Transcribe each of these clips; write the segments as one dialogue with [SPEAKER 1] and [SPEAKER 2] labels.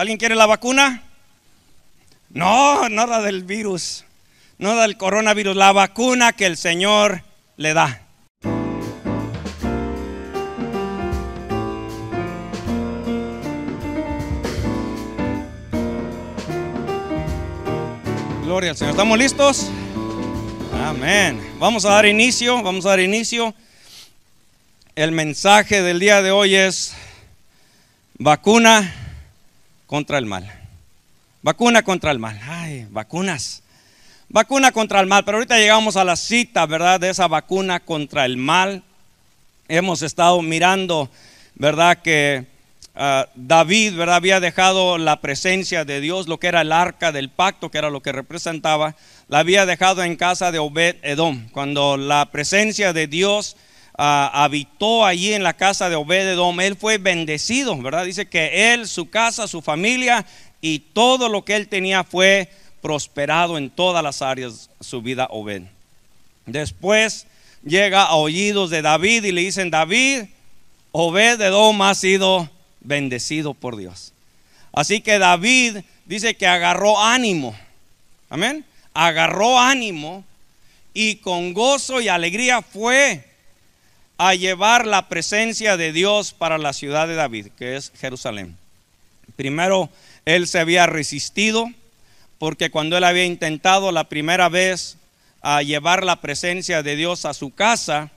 [SPEAKER 1] ¿Alguien quiere la vacuna? No, nada del virus, Nada del coronavirus, la vacuna que el Señor le da. Gloria al Señor. ¿Estamos listos? Amén. Vamos a dar inicio, vamos a dar inicio. El mensaje del día de hoy es vacuna contra el mal. Vacuna contra el mal. Ay, vacunas. Vacuna contra el mal. Pero ahorita llegamos a la cita, ¿verdad? De esa vacuna contra el mal. Hemos estado mirando, ¿verdad? Que ah, David, ¿verdad? Había dejado la presencia de Dios, lo que era el arca del pacto, que era lo que representaba. La había dejado en casa de Obed Edom. Cuando la presencia de Dios Ah, habitó allí en la casa de Obededom, él fue bendecido, ¿verdad? Dice que él, su casa, su familia y todo lo que él tenía fue prosperado en todas las áreas de su vida, Obed. Después llega a oídos de David y le dicen, David, Obededom ha sido bendecido por Dios. Así que David dice que agarró ánimo. Amén. Agarró ánimo y con gozo y alegría fue a llevar la presencia de Dios para la ciudad de David, que es Jerusalén. Primero, él se había resistido porque cuando él había intentado la primera vez a llevar la presencia de Dios a su casa,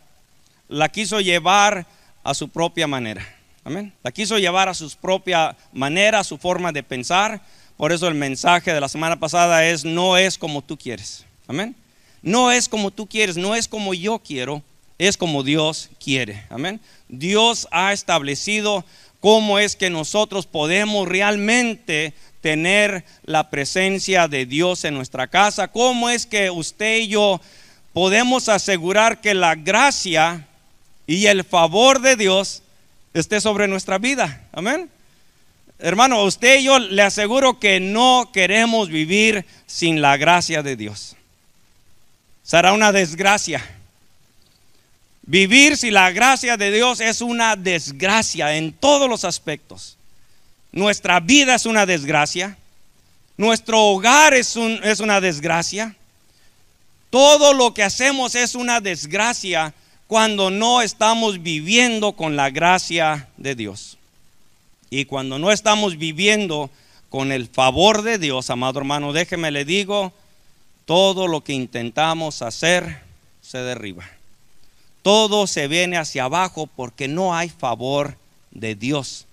[SPEAKER 1] la quiso llevar a su propia manera. Amén. La quiso llevar a su propia manera, a su forma de pensar. Por eso el mensaje de la semana pasada es no es como tú quieres. Amén. No es como tú quieres, no es como yo quiero, es como Dios quiere. Amén. Dios ha establecido cómo es que nosotros podemos realmente tener la presencia de Dios en nuestra casa. ¿Cómo es que usted y yo podemos asegurar que la gracia y el favor de Dios esté sobre nuestra vida? Amén. Hermano, a usted y yo le aseguro que no queremos vivir sin la gracia de Dios. Será una desgracia. Vivir sin la gracia de Dios es una desgracia en todos los aspectos. Nuestra vida es una desgracia. Nuestro hogar es, es una desgracia. Todo lo que hacemos es una desgracia cuando no estamos viviendo con la gracia de Dios. Y cuando no estamos viviendo con el favor de Dios, amado hermano, déjeme le digo, todo lo que intentamos hacer se derriba. Todo se viene hacia abajo porque no hay favor de Dios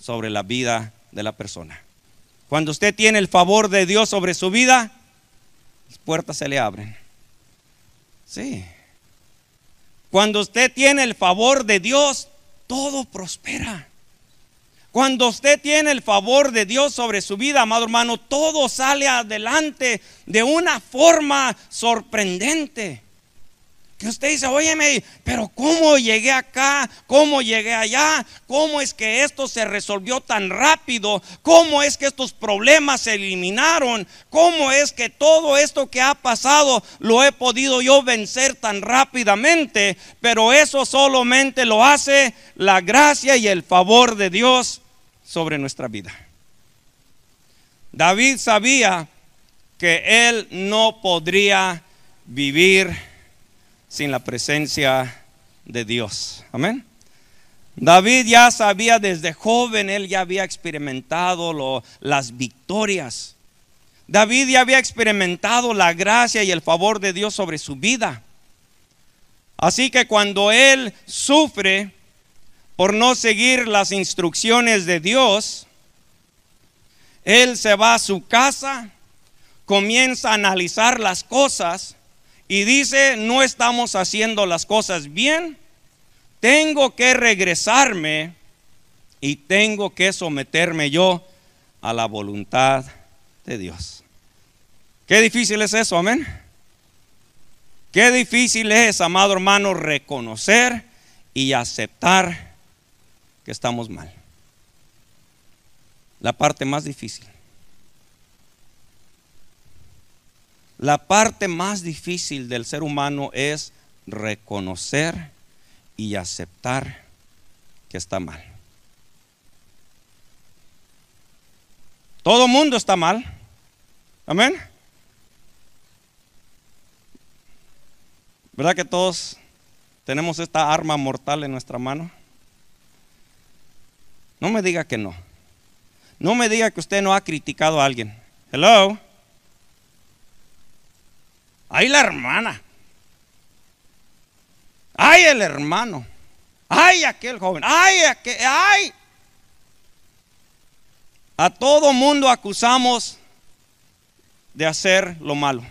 [SPEAKER 1] sobre la vida de la persona. Cuando usted tiene el favor de Dios sobre su vida, las puertas se le abren. Sí. Cuando usted tiene el favor de Dios, todo prospera. Cuando usted tiene el favor de Dios sobre su vida, amado hermano, todo sale adelante de una forma sorprendente que usted dice, óyeme, pero ¿cómo llegué acá? ¿Cómo llegué allá? ¿Cómo es que esto se resolvió tan rápido? ¿Cómo es que estos problemas se eliminaron? ¿Cómo es que todo esto que ha pasado lo he podido yo vencer tan rápidamente? Pero eso solamente lo hace la gracia y el favor de Dios sobre nuestra vida. David sabía que él no podría vivir sin la presencia de Dios. Amén. David ya sabía desde joven, él ya había experimentado las victorias. David ya había experimentado la gracia y el favor de Dios sobre su vida. Así que cuando él sufre por no seguir las instrucciones de Dios, él se va a su casa, comienza a analizar las cosas y dice, no estamos haciendo las cosas bien, tengo que regresarme y tengo que someterme yo a la voluntad de Dios. Qué difícil es eso, amén. Qué difícil es, amado hermano, reconocer y aceptar que estamos mal. La parte más difícil. La parte más difícil del ser humano es reconocer y aceptar que está mal. Todo mundo está mal. Amén. ¿Verdad que todos tenemos esta arma mortal en nuestra mano? No me diga que no. No me diga que usted no ha criticado a alguien. Hello. Hay la hermana. Hay el hermano. Hay aquel joven. Hay aquel. ay, A todo mundo acusamos de hacer lo malo.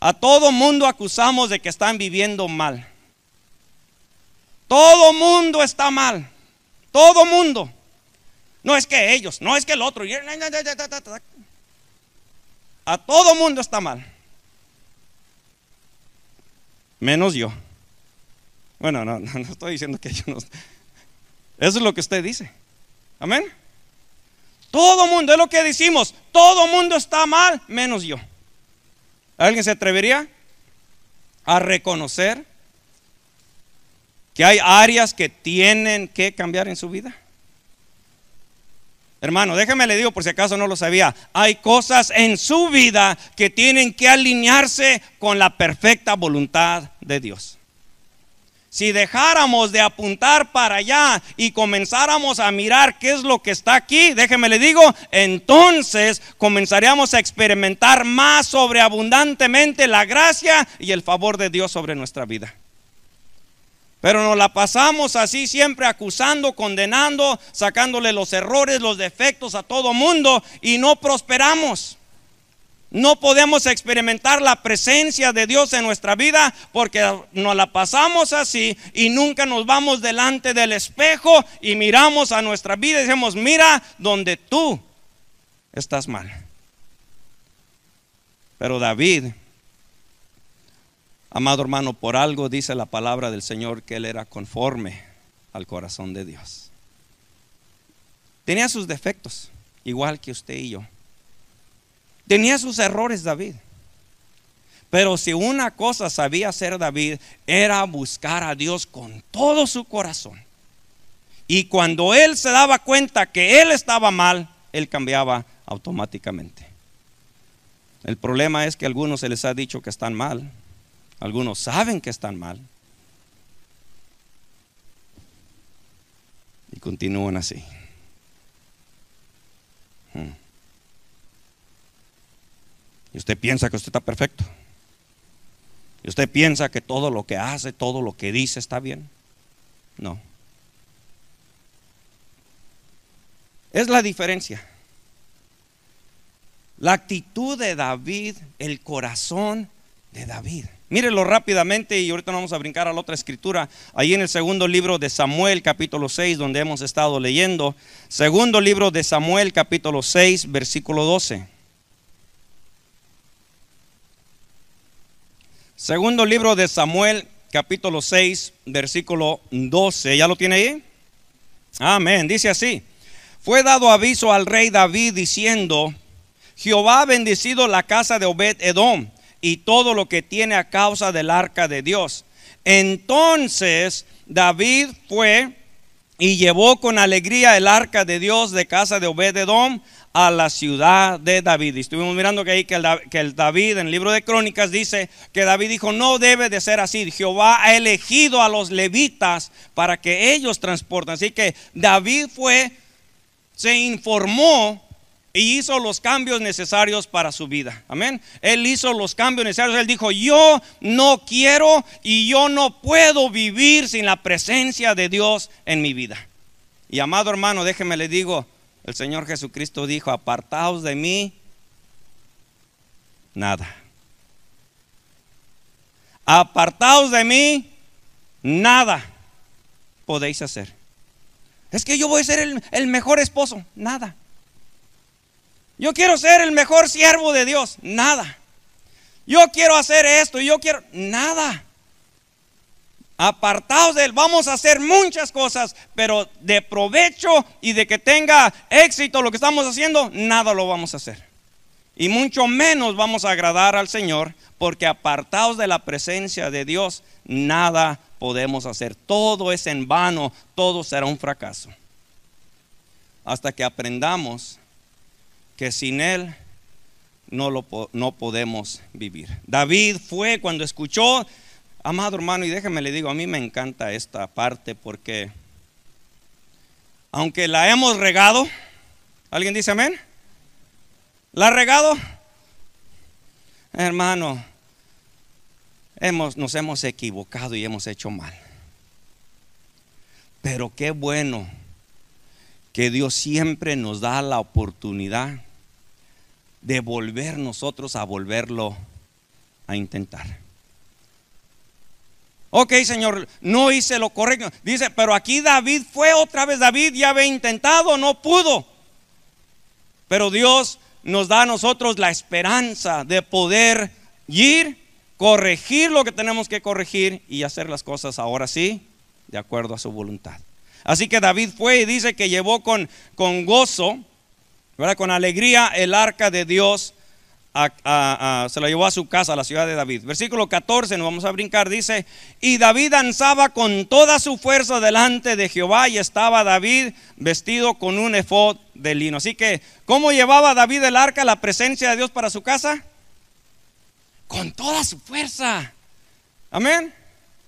[SPEAKER 1] A todo mundo acusamos de que están viviendo mal. Todo mundo está mal. Todo mundo. No es que ellos, no es que el otro. A todo mundo está mal menos yo. Bueno, no, no, estoy diciendo que yo no. Eso es lo que usted dice. Amén. Todo mundo, es lo que decimos. Todo mundo está mal, menos yo. ¿Alguien se atrevería a reconocer que hay áreas que tienen que cambiar en su vida? Hermano, déjeme le digo por si acaso no lo sabía. Hay cosas en su vida que tienen que alinearse con la perfecta voluntad de Dios. Si dejáramos de apuntar para allá y comenzáramos a mirar qué es lo que está aquí, déjeme le digo, entonces comenzaríamos a experimentar más sobreabundantemente la gracia y el favor de Dios sobre nuestra vida. Pero nos la pasamos así siempre acusando, condenando, sacándole los errores, los defectos a todo mundo y no prosperamos. No podemos experimentar la presencia de Dios en nuestra vida porque nos la pasamos así y nunca nos vamos delante del espejo y miramos a nuestra vida y decimos, mira donde tú estás mal. Pero David Amado hermano, por algo dice la palabra del Señor que él era conforme al corazón de Dios. Tenía sus defectos, igual que usted y yo. Tenía sus errores David. Pero si una cosa sabía hacer David era buscar a Dios con todo su corazón. Y cuando él se daba cuenta que él estaba mal, él cambiaba automáticamente. El problema es que a algunos se les ha dicho que están mal, algunos saben que están mal. Y continúan así. Hmm. Y usted piensa que usted está perfecto. Y usted piensa que todo lo que hace, todo lo que dice está bien. No. Es la diferencia. La actitud de David, el corazón de David. Mírenlo rápidamente y ahorita vamos a brincar a la otra escritura, ahí en el segundo libro de Samuel capítulo 6 donde hemos estado leyendo. Segundo libro de Samuel capítulo 6 versículo 12. Segundo libro de Samuel capítulo 6 versículo 12. ¿Ya lo tiene ahí? Amén. Dice así. Fue dado aviso al rey David diciendo, Jehová ha bendecido la casa de Obed Edom y todo lo que tiene a causa del arca de Dios. Entonces David fue y llevó con alegría el arca de Dios de casa de Obededom a la ciudad de David. Y estuvimos mirando que ahí que el, David en el libro de Crónicas dice que David dijo, no debe de ser así. Jehová ha elegido a los levitas para que ellos transporten Así que David fue, se informó y hizo los cambios necesarios para su vida. Amén. Él hizo los cambios necesarios. Él dijo, yo no quiero y yo no puedo vivir sin la presencia de Dios en mi vida. Y amado hermano, déjeme le digo, el Señor Jesucristo dijo, apartaos de mí, nada. Apartaos de mí, nada podéis hacer. Es que yo voy a ser el, el mejor esposo, nada. Yo quiero ser el mejor siervo de Dios. Nada. Yo quiero hacer esto. Yo quiero. Nada. Apartados de él. Vamos a hacer muchas cosas. Pero de provecho y de que tenga éxito lo que estamos haciendo, nada lo vamos a hacer. Y mucho menos vamos a agradar al Señor. Porque apartados de la presencia de Dios, nada podemos hacer. Todo es en vano. Todo será un fracaso. Hasta que aprendamos que sin Él no, lo, no podemos vivir. David fue cuando escuchó, amado hermano, y déjeme le digo, a mí me encanta esta parte porque aunque la hemos regado, ¿alguien dice amén? ¿La ha regado? Hermano, hemos, nos hemos equivocado y hemos hecho mal. Pero qué bueno que Dios siempre nos da la oportunidad de volver nosotros a volverlo a intentar. Ok, Señor, no hice lo correcto. Dice, pero aquí David fue otra vez. David ya había intentado, no pudo. Pero Dios nos da a nosotros la esperanza de poder ir, corregir lo que tenemos que corregir y hacer las cosas ahora sí, de acuerdo a su voluntad. Así que David fue y dice que llevó con, con gozo con alegría el arca de Dios se la llevó a su casa, a la ciudad de David. Versículo 14, nos vamos a brincar, dice, y David danzaba con toda su fuerza delante de Jehová y estaba David vestido con un efod de lino. Así que, ¿cómo llevaba David el arca, la presencia de Dios para su casa? Con toda su fuerza. Amén.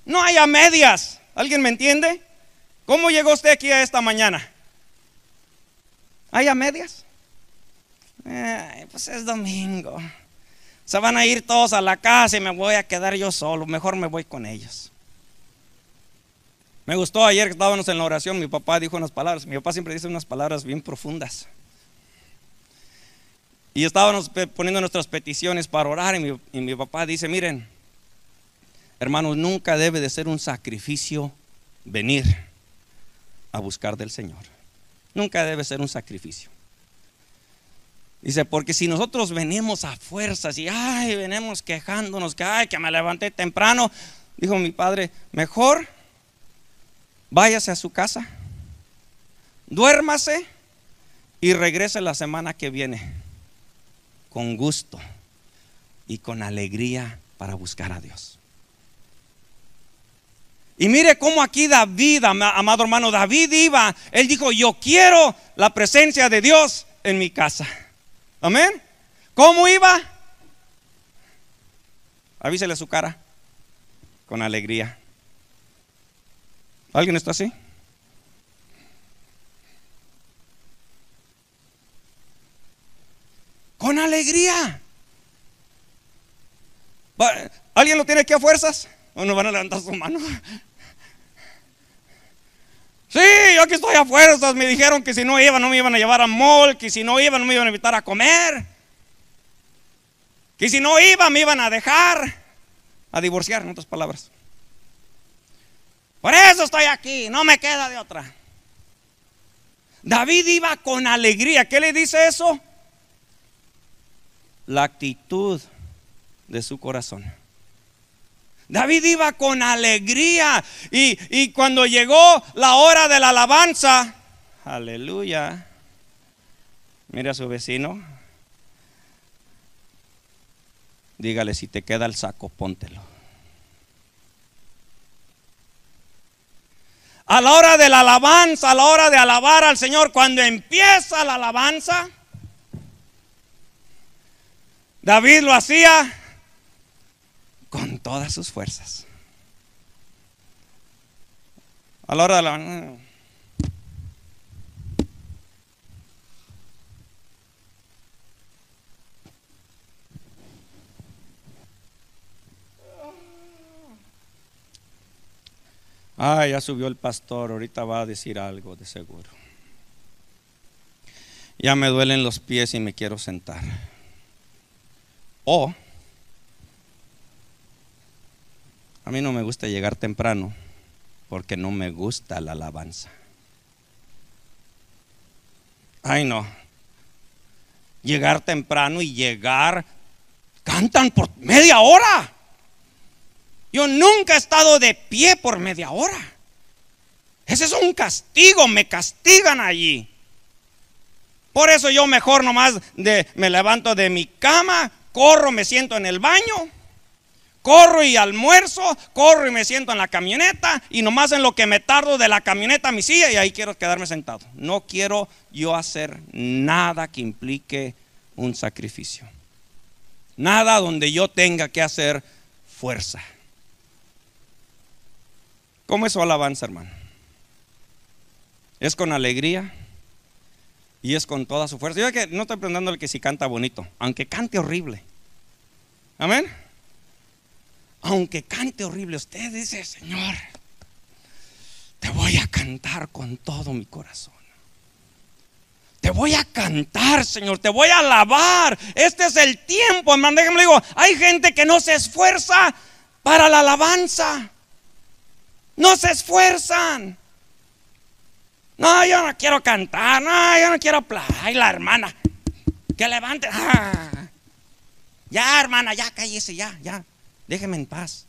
[SPEAKER 1] No hay a medias. ¿Alguien me entiende? ¿Cómo llegó usted aquí a esta mañana? ¿Hay a medias? pues es domingo. Se van a ir todos a la casa y me voy a quedar yo solo. Mejor me voy con ellos. Me gustó ayer que estábamos en la oración, mi papá dijo unas palabras, mi papá siempre dice unas palabras bien profundas. Y estábamos poniendo nuestras peticiones para orar y mi, papá dice, miren, hermanos, nunca debe de ser un sacrificio venir a buscar del Señor. Nunca debe ser un sacrificio. Dice, porque si nosotros venimos a fuerzas y, ay, venimos quejándonos, que, ay, que me levanté temprano, dijo mi padre, mejor váyase a su casa, duérmase y regrese la semana que viene con gusto y con alegría para buscar a Dios. Y mire cómo aquí David, amado hermano, David iba, él dijo, yo quiero la presencia de Dios en mi casa. Amén. ¿Cómo iba? Avísele su cara con alegría. ¿Alguien está así? Con alegría. ¿Alguien lo tiene aquí a fuerzas? ¿O no van a levantar su mano? Sí, yo aquí estoy a fuerzas. Me dijeron que si no iba, no me iban a llevar a mall. Que si no iba, no me iban a invitar a comer. Que si no iba, me iban a dejar. A divorciar, en otras palabras. Por eso estoy aquí. No me queda de otra. David iba con alegría. ¿Qué le dice eso? La actitud de su corazón. David iba con alegría y, cuando llegó la hora de la alabanza, aleluya, mira a su vecino, dígale si te queda el saco, póntelo. A la hora de la alabanza, a la hora de alabar al Señor, cuando empieza la alabanza, David lo hacía todas sus fuerzas. A la hora Ah, ya subió el pastor, ahorita va a decir algo de seguro. Ya me duelen los pies y me quiero sentar. O A mí no me gusta llegar temprano porque no me gusta la alabanza. Ay, no. Llegar temprano y llegar, cantan por media hora. Yo nunca he estado de pie por media hora. Ese es un castigo, me castigan allí. Por eso yo mejor nomás de, me levanto de mi cama, corro, me siento en el baño Corro y almuerzo, corro y me siento en la camioneta y nomás en lo que me tardo de la camioneta a mi silla y ahí quiero quedarme sentado. No quiero yo hacer nada que implique un sacrificio. Nada donde yo tenga que hacer fuerza. ¿Cómo es su alabanza, hermano? Es con alegría y es con toda su fuerza. Yo que no estoy preguntando el que si canta bonito, aunque cante horrible. Amén aunque cante horrible, usted dice, Señor, te voy a cantar con todo mi corazón. Te voy a cantar, Señor, te voy a alabar. Este es el tiempo, hermano. Déjame digo, hay gente que no se esfuerza para la alabanza. No se esfuerzan. No, yo no quiero cantar. No, yo no quiero Ay, la hermana. Que levante. Ah. Ya, hermana, ya cállese, ya, ya déjeme en paz.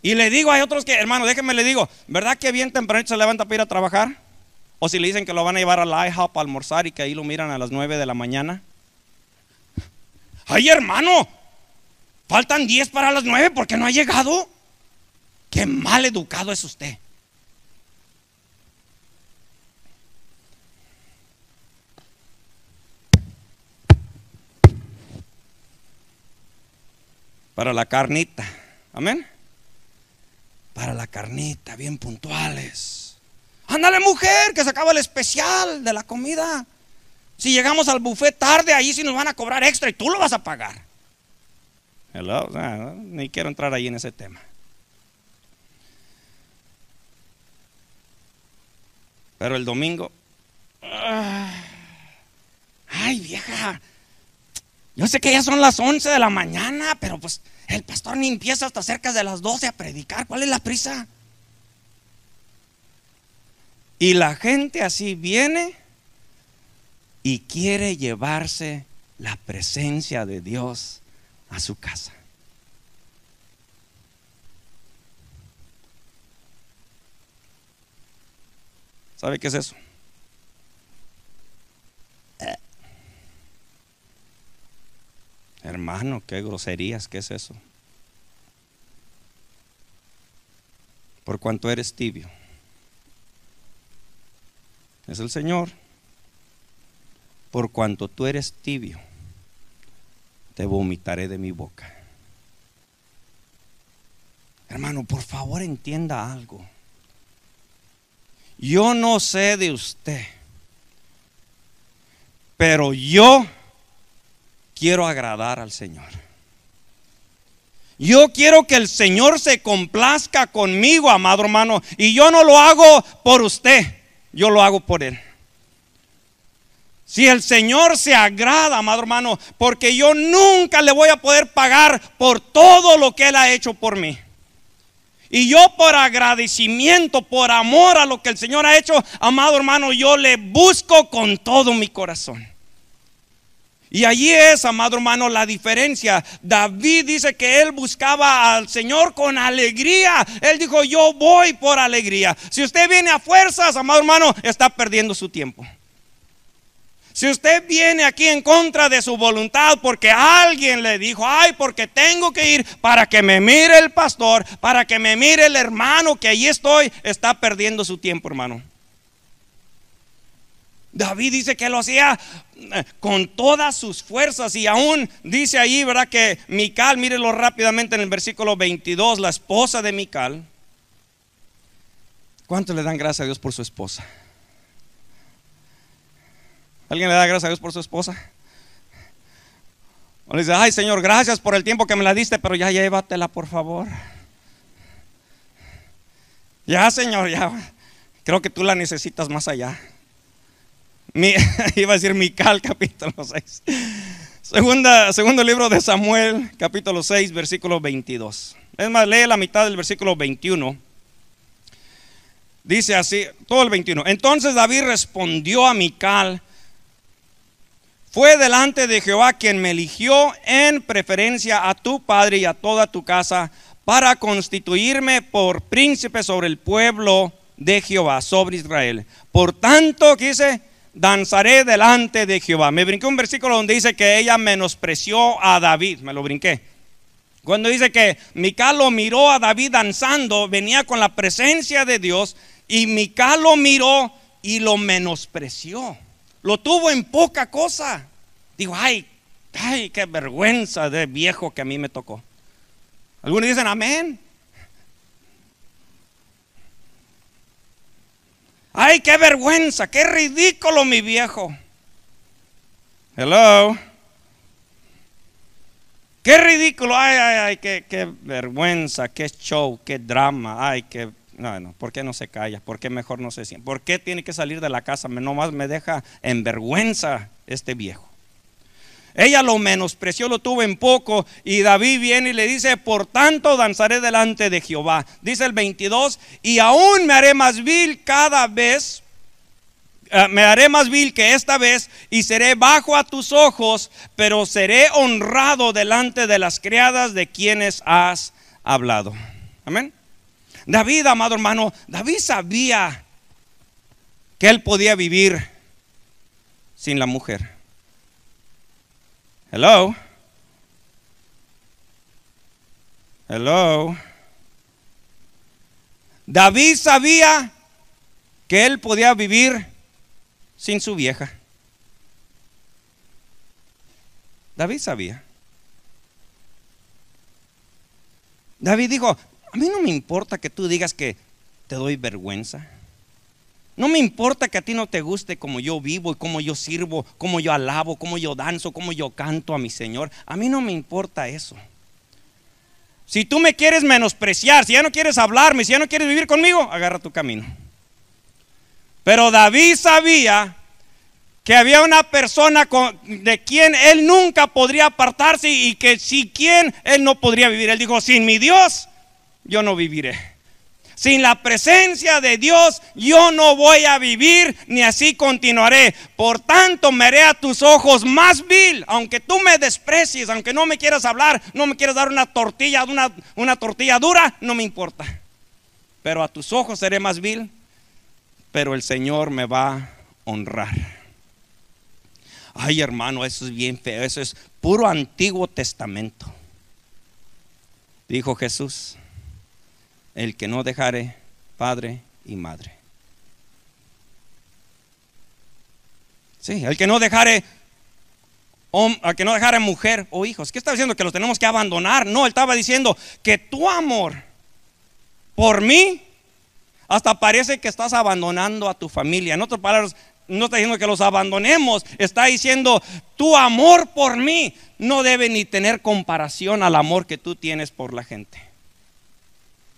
[SPEAKER 1] Y le digo, hay otros que, hermano, déjeme le digo, ¿verdad que bien temprano se levanta para ir a trabajar? O si le dicen que lo van a llevar al la IHOP a almorzar y que ahí lo miran a las 9 de la mañana. ¡Ay, hermano! Faltan 10 para las 9 porque no ha llegado. ¡Qué mal educado es usted! para la carnita. Amén. Para la carnita, bien puntuales. Ándale, mujer, que se acaba el especial de la comida. Si llegamos al buffet tarde, ahí sí nos van a cobrar extra y tú lo vas a pagar. Hello, ni quiero entrar ahí en ese tema. Pero el domingo, ah, ay vieja, yo sé que ya son las 11 de la mañana, pero pues el pastor ni empieza hasta cerca de las 12 a predicar. ¿Cuál es la prisa? Y la gente así viene y quiere llevarse la presencia de Dios a su casa. ¿Sabe qué es eso? Hermano, qué groserías, ¿qué es eso? Por cuanto eres tibio. Es el Señor. Por cuanto tú eres tibio, te vomitaré de mi boca. Hermano, por favor entienda algo. Yo no sé de usted, pero yo quiero agradar al Señor. Yo quiero que el Señor se complazca conmigo, amado hermano. Y yo no lo hago por usted, yo lo hago por Él. Si el Señor se agrada, amado hermano, porque yo nunca le voy a poder pagar por todo lo que Él ha hecho por mí. Y yo por agradecimiento, por amor a lo que el Señor ha hecho, amado hermano, yo le busco con todo mi corazón. Y allí es, amado hermano, la diferencia. David dice que él buscaba al Señor con alegría. Él dijo, yo voy por alegría. Si usted viene a fuerzas, amado hermano, está perdiendo su tiempo. Si usted viene aquí en contra de su voluntad porque alguien le dijo, ay, porque tengo que ir para que me mire el pastor, para que me mire el hermano que allí estoy, está perdiendo su tiempo, hermano. David dice que lo hacía eh, con todas sus fuerzas y aún dice ahí, ¿verdad? Que Mical, mírelo rápidamente en el versículo 22, la esposa de Mical. ¿Cuánto le dan gracias a Dios por su esposa? ¿Alguien le da gracias a Dios por su esposa? O le dice, ay Señor, gracias por el tiempo que me la diste, pero ya llévatela, por favor. Ya, Señor, ya. Creo que tú la necesitas más allá. iba a decir Mical, capítulo 6. Segunda, segundo libro de Samuel, capítulo 6, versículo 22. Es más, lee la mitad del versículo 21. Dice así, todo el 21. Entonces David respondió a Mical, fue delante de Jehová quien me eligió en preferencia a tu padre y a toda tu casa para constituirme por príncipe sobre el pueblo de Jehová, sobre Israel. Por tanto, quise danzaré delante de Jehová. Me brinqué un versículo donde dice que ella menospreció a David, me lo brinqué. Cuando dice que Mical lo miró a David danzando, venía con la presencia de Dios y Mical lo miró y lo menospreció. Lo tuvo en poca cosa. Digo, ay, ay, qué vergüenza de viejo que a mí me tocó. Algunos dicen amén. Ay, qué vergüenza, qué ridículo, mi viejo. Hello. Qué ridículo, ay, ay, ay, qué, qué vergüenza, qué show, qué drama, ay, qué no, no, ¿por qué no se calla? ¿Por qué mejor no se siente? ¿Por qué tiene que salir de la casa? Nomás me deja en vergüenza este viejo. Ella lo menospreció, lo tuvo en poco. Y David viene y le dice, por tanto danzaré delante de Jehová. Dice el 22, y aún me haré más vil cada vez. Eh, me haré más vil que esta vez y seré bajo a tus ojos, pero seré honrado delante de las criadas de quienes has hablado. Amén. David, amado hermano, David sabía que él podía vivir sin la mujer. Hello. Hello. David sabía que él podía vivir sin su vieja. David sabía. David dijo, a mí no me importa que tú digas que te doy vergüenza. No me importa que a ti no te guste como yo vivo y cómo yo sirvo, cómo yo alabo, cómo yo danzo, cómo yo canto a mi Señor. A mí no me importa eso. Si tú me quieres menospreciar, si ya no quieres hablarme, si ya no quieres vivir conmigo, agarra tu camino. Pero David sabía que había una persona de quien él nunca podría apartarse y que si quien él no podría vivir. Él dijo, sin mi Dios, yo no viviré. Sin la presencia de Dios yo no voy a vivir ni así continuaré. Por tanto, me haré a tus ojos más vil, aunque tú me desprecies, aunque no me quieras hablar, no me quieras dar una tortilla, una tortilla dura, no me importa. Pero a tus ojos seré más vil, pero el Señor me va a honrar. Ay, hermano, eso es bien feo, eso es puro Antiguo Testamento. Dijo Jesús el que no dejare padre y madre. Sí, el que no dejare al que no dejara mujer o hijos. ¿Qué está diciendo? Que los tenemos que abandonar. No, él estaba diciendo que tu amor por mí hasta parece que estás abandonando a tu familia. En otras palabras, no está diciendo que los abandonemos, está diciendo tu amor por mí no debe ni tener comparación al amor que tú tienes por la gente.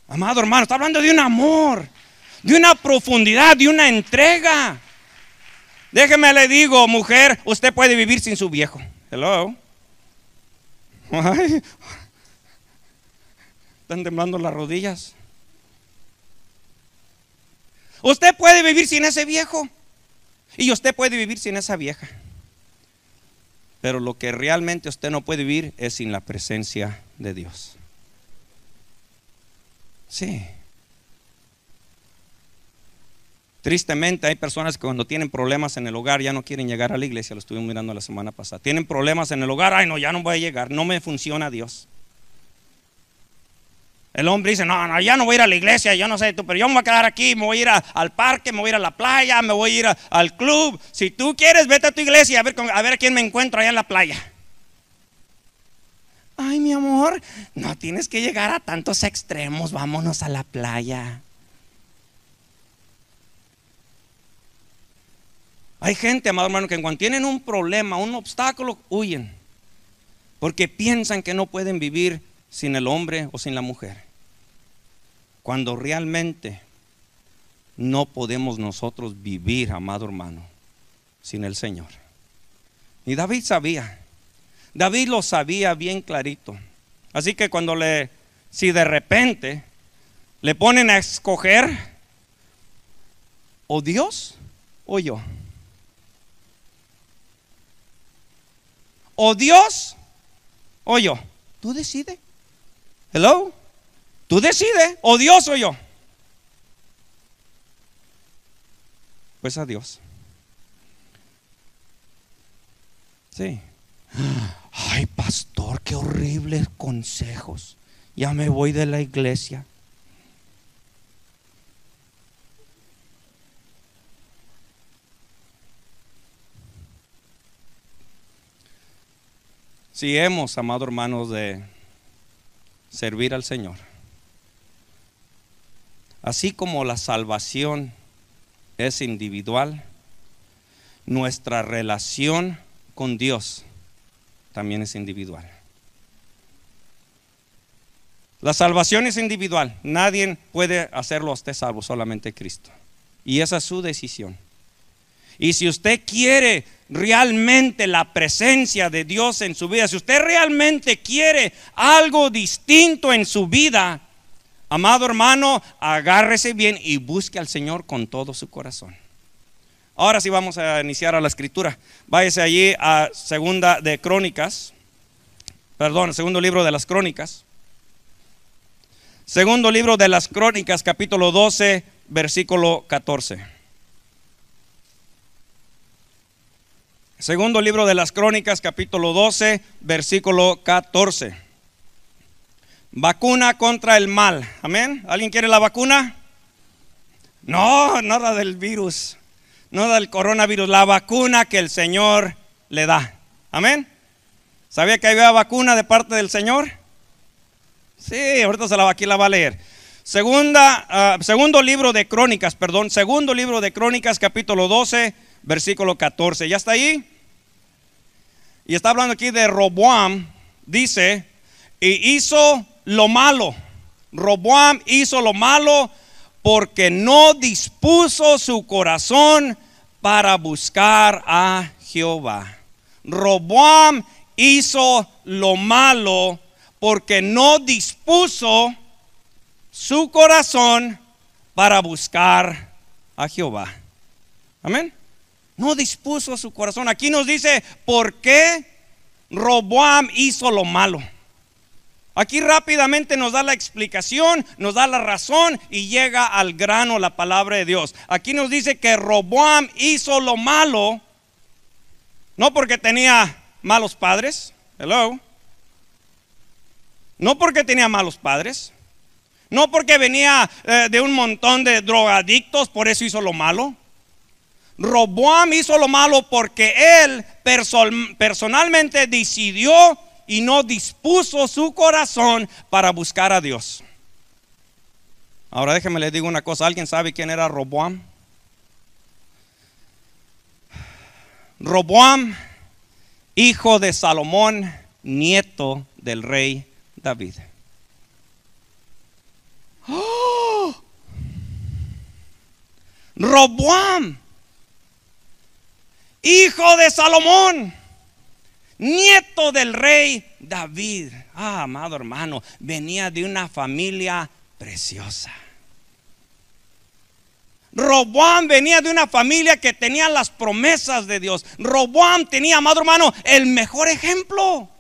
[SPEAKER 1] Amado hermano, está hablando de un amor, de una profundidad, de una entrega. Déjeme le digo, mujer, usted puede vivir sin su viejo. Hello. Ay, están temblando las rodillas. Usted puede vivir sin ese viejo y usted puede vivir sin esa vieja. Pero lo que realmente usted no puede vivir es sin la presencia de Dios. Sí. Tristemente hay personas que cuando tienen problemas en el hogar ya no quieren llegar a la iglesia, lo estuvimos mirando la semana pasada. Tienen problemas en el hogar, ay no, ya no voy a llegar, no me funciona Dios. El hombre dice, no, no, ya no voy a ir a la iglesia, yo no sé tú, pero yo me voy a quedar aquí, me voy a ir al parque, me voy a ir a la playa, me voy a ir al club. Si tú quieres, vete a tu iglesia a ver, a ver a quién me encuentro allá en la playa ay mi amor, no tienes que llegar a tantos extremos, vámonos a la playa. Hay gente, amado hermano, que cuando tienen un problema, un obstáculo, huyen. Porque piensan que no pueden vivir sin el hombre o sin la mujer. Cuando realmente no podemos nosotros vivir, amado hermano, sin el Señor. Y David sabía David lo sabía bien clarito. Así que cuando le, si de repente le ponen a escoger o Dios o yo. O Dios o yo. Tú decides. Hello. Tú decides. O Dios o yo. Pues a Dios. Sí. Ay, pastor, qué horribles consejos. Ya me voy de la iglesia. si hemos amado hermanos, de servir al Señor. Así como la salvación es individual, nuestra relación con Dios también es individual. La salvación es individual. Nadie puede hacerlo a usted salvo, solamente Cristo. Y esa es su decisión. Y si usted quiere realmente la presencia de Dios en su vida, si usted realmente quiere algo distinto en su vida, amado hermano, agárrese bien y busque al Señor con todo su corazón. Ahora sí vamos a iniciar a la escritura. Váyase allí a segunda de Crónicas. Perdón, segundo libro de las Crónicas. Segundo libro de las Crónicas, capítulo 12, versículo 14. Segundo libro de las Crónicas, capítulo 12, versículo 14. Vacuna contra el mal. Amén. ¿Alguien quiere la vacuna? No, nada del virus no del coronavirus, la vacuna que el Señor le da. Amén. ¿Sabía que había vacuna de parte del Señor? Sí, ahorita se la, aquí la va a leer. Segunda, ah, segundo libro de Crónicas, perdón, segundo libro de Crónicas, capítulo 12, versículo 14. ¿Ya está ahí? Y está hablando aquí de Roboam, dice, y hizo lo malo. Roboam hizo lo malo porque no dispuso su corazón para buscar a Jehová. Roboam hizo lo malo porque no dispuso su corazón para buscar a Jehová. Amén. No dispuso su corazón. Aquí nos dice por qué Roboam hizo lo malo. Aquí rápidamente nos da la explicación, nos da la razón y llega al grano la palabra de Dios. Aquí nos dice que Roboam hizo lo malo, no porque tenía malos padres, hello, no porque tenía malos padres, no porque venía eh, de un montón de drogadictos, por eso hizo lo malo. Roboam hizo lo malo porque él personalmente decidió y no dispuso su corazón para buscar a Dios. Ahora déjeme le digo una cosa, ¿alguien sabe quién era Roboam? Roboam, hijo de Salomón, nieto del rey David. ¡Oh! Roboam, hijo de Salomón nieto del rey David. Ah, amado hermano, venía de una familia preciosa. Roboam venía de una familia que tenía las promesas de Dios. Roboam tenía, amado hermano, el mejor ejemplo.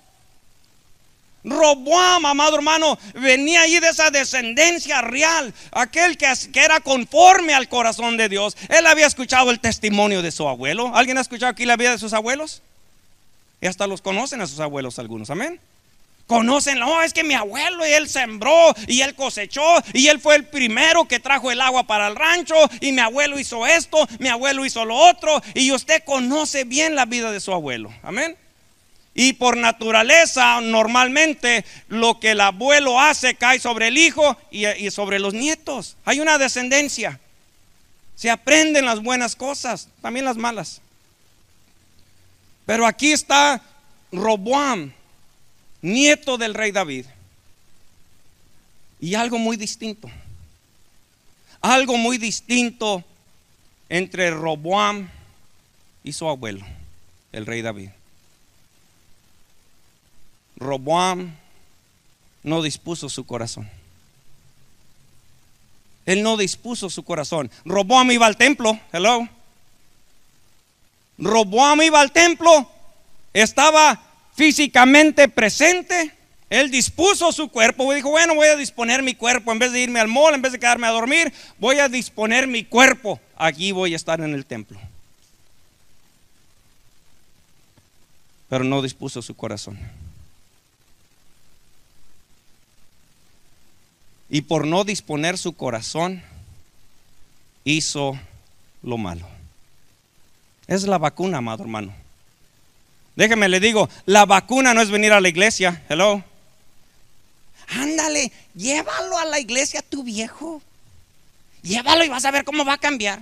[SPEAKER 1] Roboam, amado hermano, venía ahí de esa descendencia real, aquel que, que, era conforme al corazón de Dios. Él había escuchado el testimonio de su abuelo. ¿Alguien ha escuchado aquí la vida de sus abuelos? Y hasta los conocen a sus abuelos algunos, amén. Conocen, oh, es que mi abuelo y él sembró y él cosechó y él fue el primero que trajo el agua para el rancho y mi abuelo hizo esto, mi abuelo hizo lo otro y usted conoce bien la vida de su abuelo, amén. Y por naturaleza, normalmente, lo que el abuelo hace cae sobre el hijo y, sobre los nietos. Hay una descendencia. Se aprenden las buenas cosas, también las malas. Pero aquí está Roboam, nieto del rey David. Y algo muy distinto. Algo muy distinto entre Roboam y su abuelo, el rey David. Roboam no dispuso su corazón. Él no dispuso su corazón. Roboam iba al templo, hello. Roboam iba al templo, estaba físicamente presente. Él dispuso su cuerpo, dijo, bueno, voy a disponer mi cuerpo, en vez de irme al mall, en vez de quedarme a dormir, voy a disponer mi cuerpo, aquí voy a estar en el templo. Pero no dispuso su corazón. Y por no disponer su corazón, hizo lo malo. Es la vacuna, amado hermano. Déjeme, le digo, la vacuna no es venir a la iglesia. Hello. Ándale, llévalo a la iglesia tu viejo. Llévalo y vas a ver cómo va a cambiar.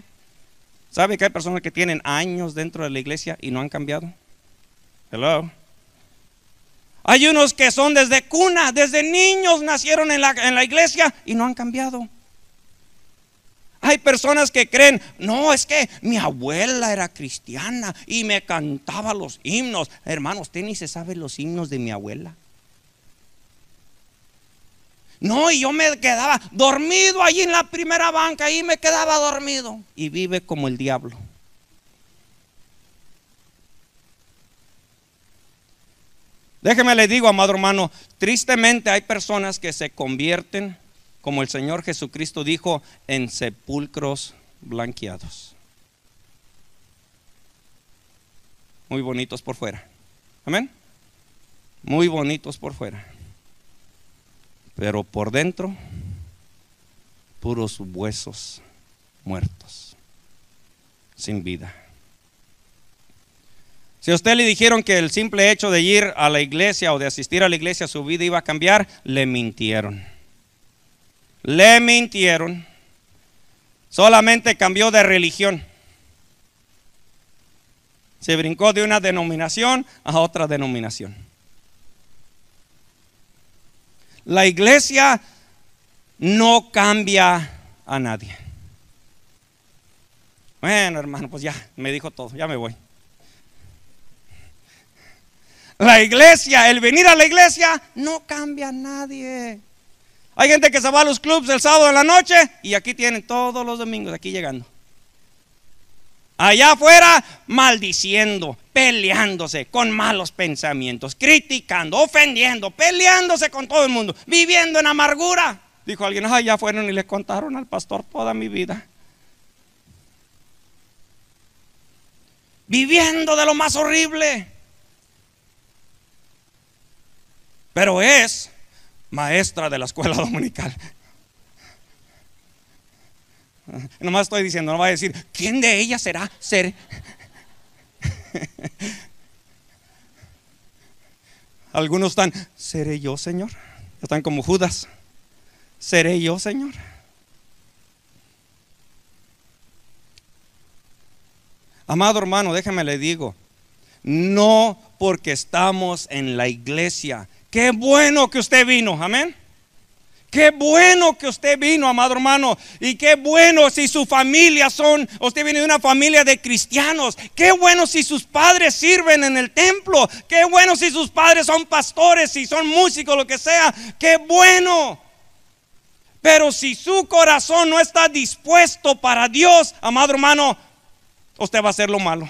[SPEAKER 1] ¿Sabe que hay personas que tienen años dentro de la iglesia y no han cambiado? Hello. Hay unos que son desde cuna, desde niños nacieron en la, en la iglesia y no han cambiado. Hay personas que creen, no, es que mi abuela era cristiana y me cantaba los himnos. Hermano, usted ni se sabe los himnos de mi abuela. No, y yo me quedaba dormido allí en la primera banca, y me quedaba dormido. Y vive como el diablo. Déjeme le digo, amado hermano, tristemente hay personas que se convierten como el Señor Jesucristo dijo, en sepulcros blanqueados. Muy bonitos por fuera. Amén. Muy bonitos por fuera. Pero por dentro, puros huesos muertos, sin vida. Si a usted le dijeron que el simple hecho de ir a la iglesia o de asistir a la iglesia su vida iba a cambiar, le mintieron. Le mintieron. Solamente cambió de religión. Se brincó de una denominación a otra denominación. La iglesia no cambia a nadie. Bueno, hermano, pues ya me dijo todo, ya me voy. La iglesia, el venir a la iglesia no cambia a nadie. Hay gente que se va a los clubs el sábado en la noche y aquí tienen todos los domingos, aquí llegando. Allá afuera, maldiciendo, peleándose con malos pensamientos, criticando, ofendiendo, peleándose con todo el mundo, viviendo en amargura. Dijo alguien, allá ya fueron y le contaron al pastor toda mi vida. Viviendo de lo más horrible. Pero es maestra de la escuela dominical. Nomás estoy diciendo, no va a decir, ¿quién de ellas será ser? Algunos están, ¿seré yo, Señor? Están como Judas, ¿seré yo, Señor? Amado hermano, déjame le digo, no porque estamos en la iglesia Qué bueno que usted vino, amén. Qué bueno que usted vino, amado hermano. Y qué bueno si su familia son, usted viene de una familia de cristianos. Qué bueno si sus padres sirven en el templo. Qué bueno si sus padres son pastores, si son músicos, lo que sea. Qué bueno. Pero si su corazón no está dispuesto para Dios, amado hermano, usted va a hacer lo malo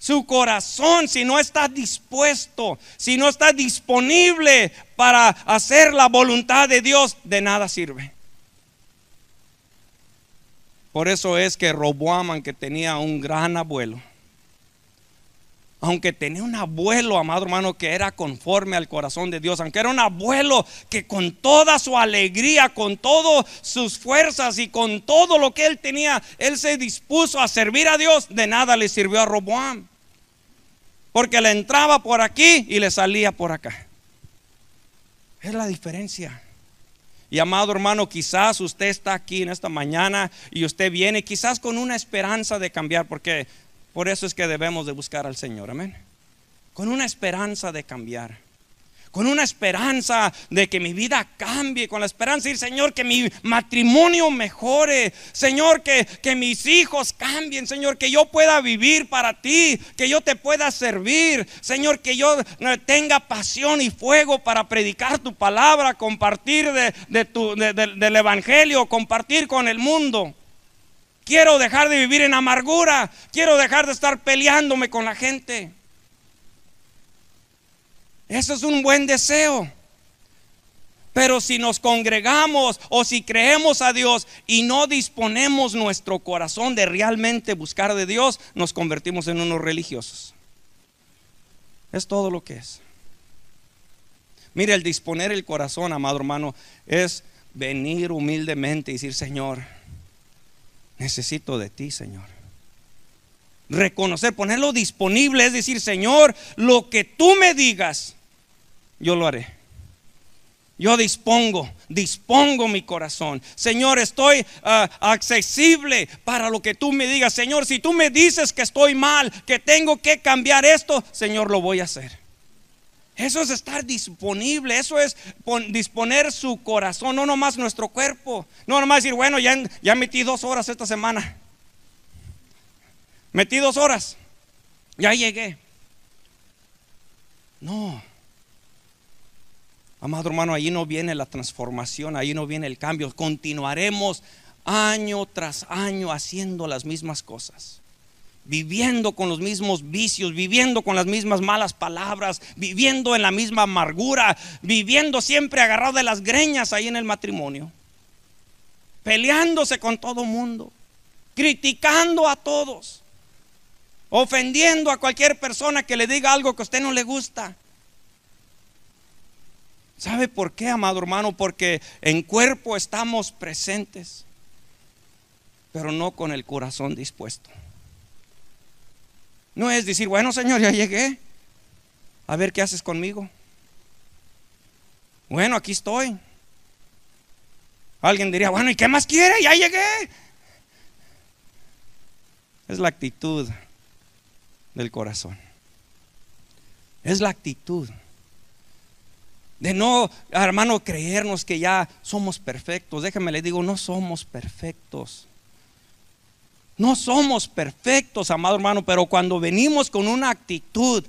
[SPEAKER 1] su corazón si no está dispuesto, si no está disponible para hacer la voluntad de Dios, de nada sirve. Por eso es que Roboaman, que tenía un gran abuelo, aunque tenía un abuelo, amado hermano, que era conforme al corazón de Dios, aunque era un abuelo que con toda su alegría, con todas sus fuerzas y con todo lo que él tenía, él se dispuso a servir a Dios, de nada le sirvió a Roboam. Porque le entraba por aquí y le salía por acá. Es la diferencia. Y amado hermano, quizás usted está aquí en esta mañana y usted viene quizás con una esperanza de cambiar, porque por eso es que debemos de buscar al Señor, amén. Con una esperanza de cambiar. Con una esperanza de que mi vida cambie, con la esperanza de Señor, que mi matrimonio mejore, Señor, que, que mis hijos cambien, Señor, que yo pueda vivir para ti, que yo te pueda servir, Señor, que yo eh, tenga pasión y fuego para predicar tu palabra, compartir de, tu, del Evangelio, compartir con el mundo. Quiero dejar de vivir en amargura. Quiero dejar de estar peleándome con la gente. Eso es un buen deseo. Pero si nos congregamos o si creemos a Dios y no disponemos nuestro corazón de realmente buscar de Dios, nos convertimos en unos religiosos. Es todo lo que es. Mire, el disponer el corazón, amado hermano, es venir humildemente y decir, Señor, necesito de ti, Señor. Reconocer, ponerlo disponible, es decir, Señor, lo que tú me digas, yo lo haré. Yo dispongo, dispongo mi corazón. Señor, estoy ah, accesible para lo que tú me digas. Señor, si tú me dices que estoy mal, que tengo que cambiar esto, Señor, lo voy a hacer. Eso es estar disponible, eso es disponer su corazón, no nomás nuestro cuerpo. No nomás decir, bueno, ya, ya metí dos horas esta semana. Metí dos horas, ya llegué. No. Amado hermano, ahí no viene la transformación, ahí no viene el cambio. Continuaremos año tras año haciendo las mismas cosas viviendo con los mismos vicios, viviendo con las mismas malas palabras, viviendo en la misma amargura, viviendo siempre agarrado de las greñas ahí en el matrimonio, peleándose con todo mundo, criticando a todos, ofendiendo a cualquier persona que le diga algo que a usted no le gusta. ¿Sabe por qué, amado hermano? Porque en cuerpo estamos presentes, pero no con el corazón dispuesto. No es decir, bueno Señor, ya llegué. A ver qué haces conmigo. Bueno, aquí estoy. Alguien diría, bueno, ¿y qué más quiere? Ya llegué. Es la actitud del corazón. Es la actitud. De no, hermano, creernos que ya somos perfectos. Déjeme le digo, no somos perfectos. No somos perfectos, amado hermano, pero cuando venimos con una actitud,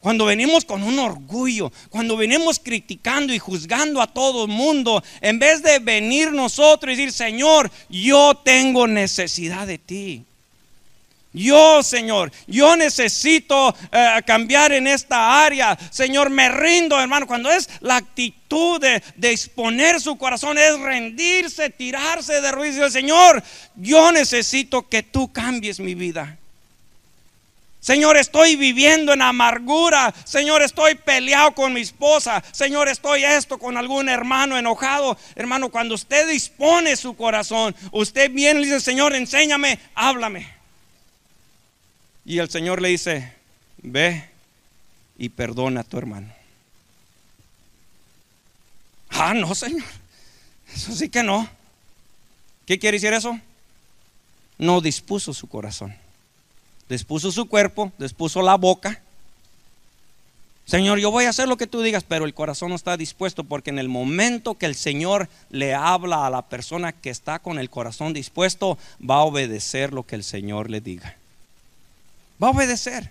[SPEAKER 1] cuando venimos con un orgullo, cuando venimos criticando y juzgando a todo el mundo, en vez de venir nosotros y decir, Señor, yo tengo necesidad de ti. Yo, Señor, yo necesito eh, cambiar en esta área. Señor, me rindo, hermano. Cuando es la actitud de, exponer su corazón, es rendirse, tirarse de ruido. Señor, yo necesito que tú cambies mi vida. Señor, estoy viviendo en amargura. Señor, estoy peleado con mi esposa. Señor, estoy esto con algún hermano enojado. Hermano, cuando usted dispone su corazón, usted viene y dice, Señor, enséñame, háblame. Y el Señor le dice, ve y perdona a tu hermano. Ah, no, Señor. Eso sí que no. ¿Qué quiere decir eso? No dispuso su corazón. Dispuso su cuerpo, dispuso la boca. Señor, yo voy a hacer lo que tú digas, pero el corazón no está dispuesto porque en el momento que el Señor le habla a la persona que está con el corazón dispuesto, va a obedecer lo que el Señor le diga va a obedecer.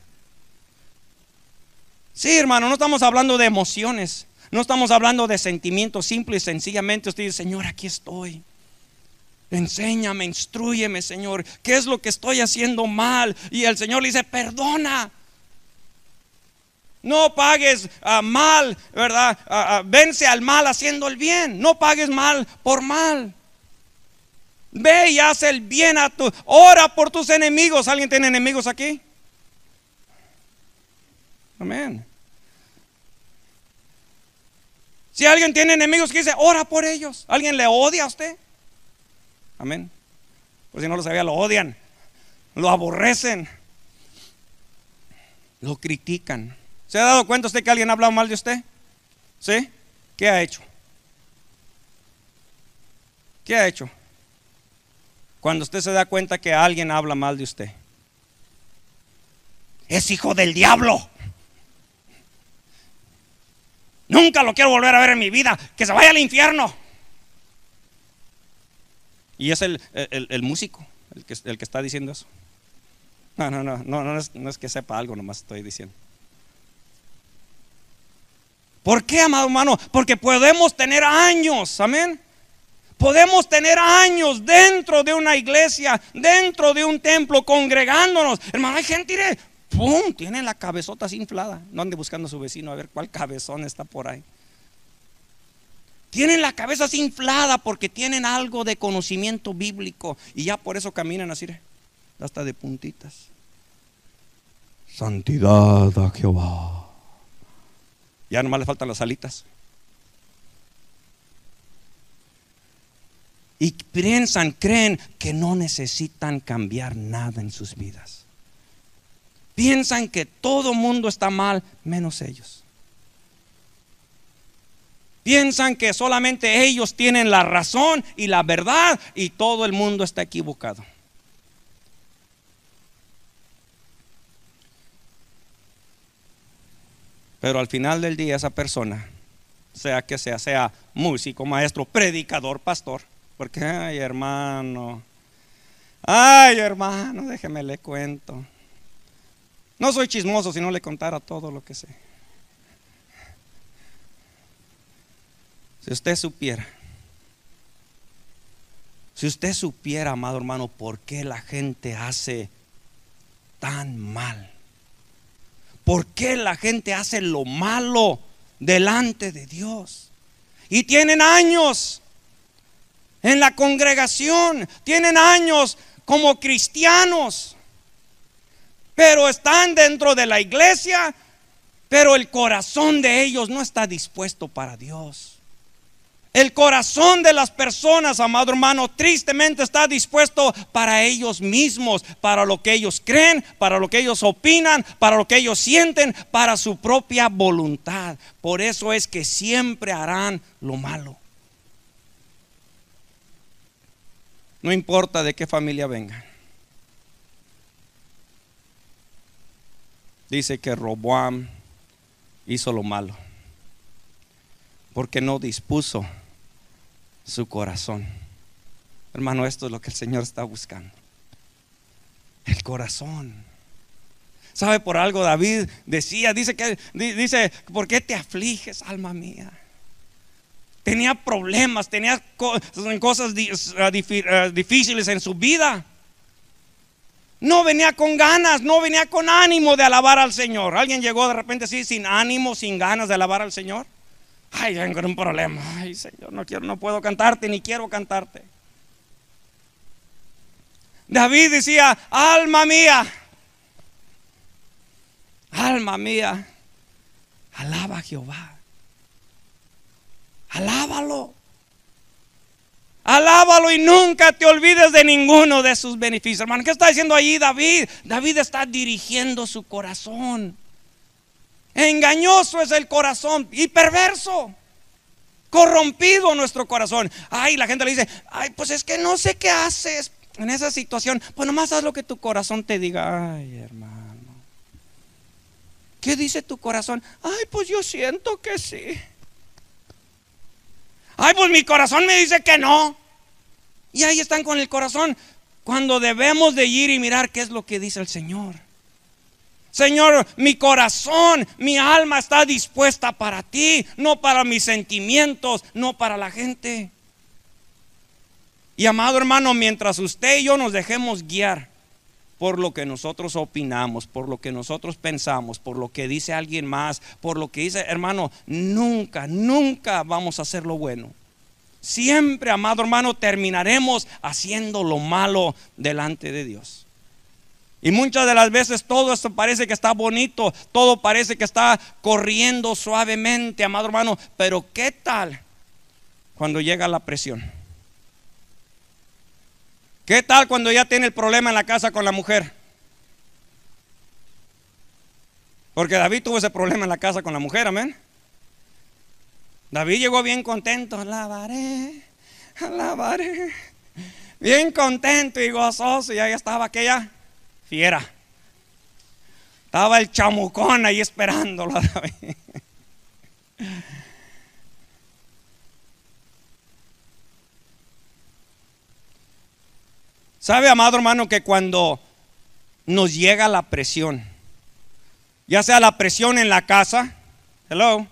[SPEAKER 1] Sí, hermano, no estamos hablando de emociones, no estamos hablando de sentimientos, simple y sencillamente usted dice, Señor, aquí estoy. Enséñame, instruyeme, Señor, qué es lo que estoy haciendo mal. Y el Señor le dice, perdona. No pagues ah, mal, ¿verdad? Ah, ah, vence al mal haciendo el bien. No pagues mal por mal. Ve y haz el bien a tu. Ora por tus enemigos. ¿Alguien tiene enemigos aquí? Amén. Si alguien tiene enemigos que dice, ora por ellos. ¿Alguien le odia a usted? Amén. Pues si no lo sabía, lo odian, lo aborrecen, lo critican. ¿Se ha dado cuenta usted que alguien ha hablado mal de usted? ¿Sí? ¿Qué ha hecho? ¿Qué ha hecho? Cuando usted se da cuenta que alguien habla mal de usted. Es hijo del diablo. Nunca lo quiero volver a ver en mi vida. Que se vaya al infierno. Y es el, músico el que, el que, está diciendo eso. No, no, no, no, es, que sepa algo, nomás estoy diciendo. ¿Por qué, amado hermano? Porque podemos tener años, amén. Podemos tener años dentro de una iglesia, dentro de un templo, congregándonos. Hermano, hay gente, ¡Pum! tienen la cabezota así inflada. No ande buscando a su vecino a ver cuál cabezón está por ahí. Tienen la cabeza así inflada porque tienen algo de conocimiento bíblico y ya por eso caminan así, hasta de puntitas. Santidad a Jehová. Ya nomás le faltan las alitas. Y piensan, creen que no necesitan cambiar nada en sus vidas. Piensan que todo mundo está mal menos ellos. Piensan que solamente ellos tienen la razón y la verdad y todo el mundo está equivocado. Pero al final del día esa persona, sea que sea, sea músico, maestro, predicador, pastor, porque, ay hermano, ay hermano, déjeme le cuento. No soy chismoso si no le contara todo lo que sé. Si usted supiera, si usted supiera, amado hermano, por qué la gente hace tan mal, por qué la gente hace lo malo delante de Dios. Y tienen años en la congregación, tienen años como cristianos pero están dentro de la iglesia, pero el corazón de ellos no está dispuesto para Dios. El corazón de las personas, amado hermano, tristemente está dispuesto para ellos mismos, para lo que ellos creen, para lo que ellos opinan, para lo que ellos sienten, para su propia voluntad. Por eso es que siempre harán lo malo. No importa de qué familia vengan. dice que Roboam hizo lo malo, porque no dispuso su corazón. Hermano, esto es lo que el Señor está buscando. El corazón. ¿Sabe por algo David decía, dice que dice, "¿Por qué te afliges, alma mía?" Tenía problemas, tenía cosas ah, ah, difíciles en su vida. No venía con ganas, no venía con ánimo de alabar al Señor. ¿Alguien llegó de repente así, sin ánimo, sin ganas de alabar al Señor? Ay, tengo un problema. Ay, Señor, no quiero, no puedo cantarte, ni quiero cantarte. David decía, alma mía, alma mía, alaba a Jehová. Alábalo. Alábalo y nunca te olvides de ninguno de sus beneficios. Hermano, ¿qué está diciendo ahí David? David está dirigiendo su corazón. Engañoso es el corazón y perverso. Corrompido nuestro corazón. Ay, la gente le dice, ay, pues es que no sé qué haces en esa situación. Pues nomás haz lo que tu corazón te diga. Ay, hermano. ¿Qué dice tu corazón? Ay, pues yo siento que sí. Ay, pues mi corazón me dice que no. Y ahí están con el corazón. Cuando debemos de ir y mirar qué es lo que dice el Señor. Señor, mi corazón, mi alma está dispuesta para ti, no para mis sentimientos, no para la gente. Y amado hermano, mientras usted y yo nos dejemos guiar por lo que nosotros opinamos, por lo que nosotros pensamos, por lo que dice alguien más, por lo que dice, hermano, nunca, nunca vamos a hacer lo bueno. Siempre, amado hermano, terminaremos haciendo lo malo delante de Dios. Y muchas de las veces todo esto parece que está bonito, todo parece que está corriendo suavemente, amado hermano, pero ¿qué tal cuando llega la presión? ¿Qué tal cuando ya tiene el problema en la casa con la mujer? Porque David tuvo ese problema en la casa con la mujer, amén. David llegó bien contento, alabaré, alabaré. Bien contento y gozoso, y ahí estaba aquella fiera. Estaba el chamucón ahí esperándolo a David. Sabe, amado hermano, que cuando nos llega la presión, ya sea la presión en la casa, hello,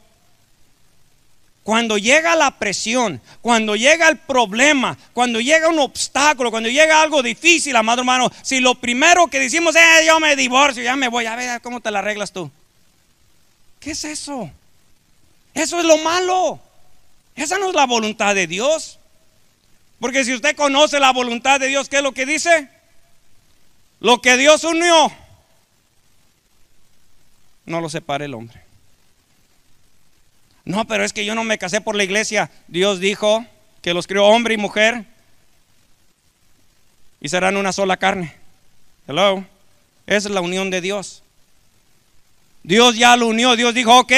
[SPEAKER 1] cuando llega la presión, cuando llega el problema, cuando llega un obstáculo, cuando llega algo difícil, amado hermano, si lo primero que decimos es eh, yo me divorcio, ya me voy, a ver cómo te la arreglas tú. ¿Qué es eso? Eso es lo malo. Esa no es la voluntad de Dios. Porque si usted conoce la voluntad de Dios, ¿qué es lo que dice? Lo que Dios unió, no lo separe el hombre. No, pero es que yo no me casé por la iglesia. Dios dijo que los crió hombre y mujer y serán una sola carne. Hello. es la unión de Dios. Dios ya lo unió. Dios dijo, ok,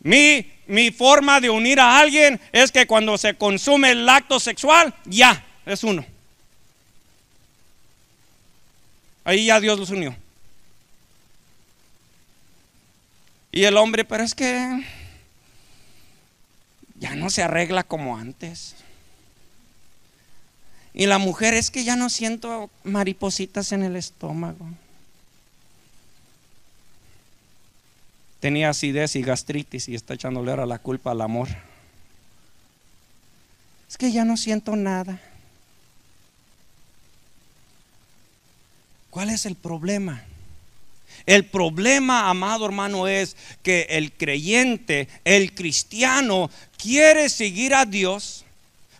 [SPEAKER 1] mi mi forma de unir a alguien es que cuando se consume el acto sexual, ya, es uno. Ahí ya Dios los unió. Y el hombre, pero es que ya no se arregla como antes. Y la mujer es que ya no siento maripositas en el estómago. tenía acidez y gastritis y está echándole ahora la culpa al amor. Es que ya no siento nada. ¿Cuál es el problema? El problema, amado hermano, es que el creyente, el cristiano, quiere seguir a Dios,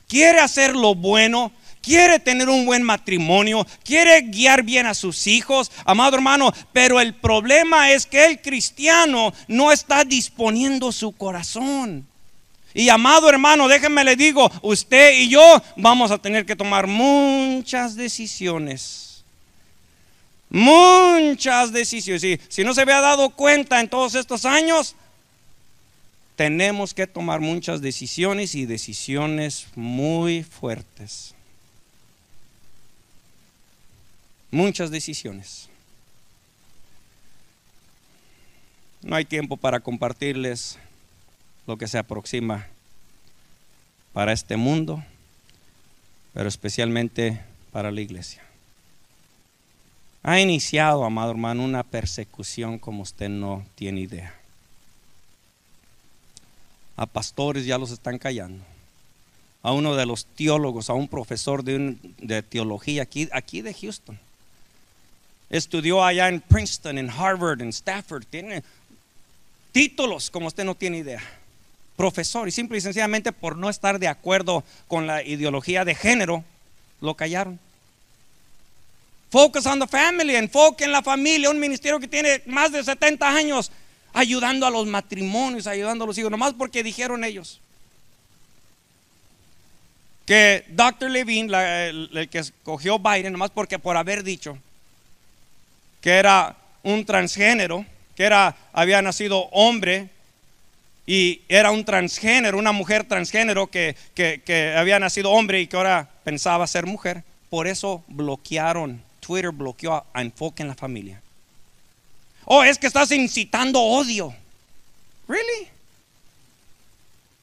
[SPEAKER 1] quiere hacer lo bueno, quiere tener un buen matrimonio, quiere guiar bien a sus hijos, amado hermano, pero el problema es que el cristiano no está disponiendo su corazón. Y amado hermano, déjenme le digo, usted y yo vamos a tener que tomar muchas decisiones. Muchas decisiones. Y si no se había dado cuenta en todos estos años, tenemos que tomar muchas decisiones y decisiones muy fuertes. muchas decisiones. No hay tiempo para compartirles lo que se aproxima para este mundo, pero especialmente para la iglesia. Ha iniciado, amado hermano, una persecución como usted no tiene idea. A pastores ya los están callando. A uno de los teólogos, a un profesor de, teología aquí, aquí de Houston Estudió allá en Princeton, en Harvard, en Stafford Tiene títulos como usted no tiene idea. Profesor, y simple y sencillamente por no estar de acuerdo con la ideología de género, lo callaron. Focus on the family, enfoque en la familia, un ministerio que tiene más de 70 años ayudando a los matrimonios, ayudando a los hijos, nomás porque dijeron ellos. Que Dr. Levine, el que escogió Biden, nomás porque por haber dicho, que era un transgénero, que era, había nacido hombre y era un transgénero, una mujer transgénero que, había nacido hombre y que ahora pensaba ser mujer. Por eso bloquearon, Twitter bloqueó a Enfoque en la Familia. Oh, es que estás incitando odio. ¿Really?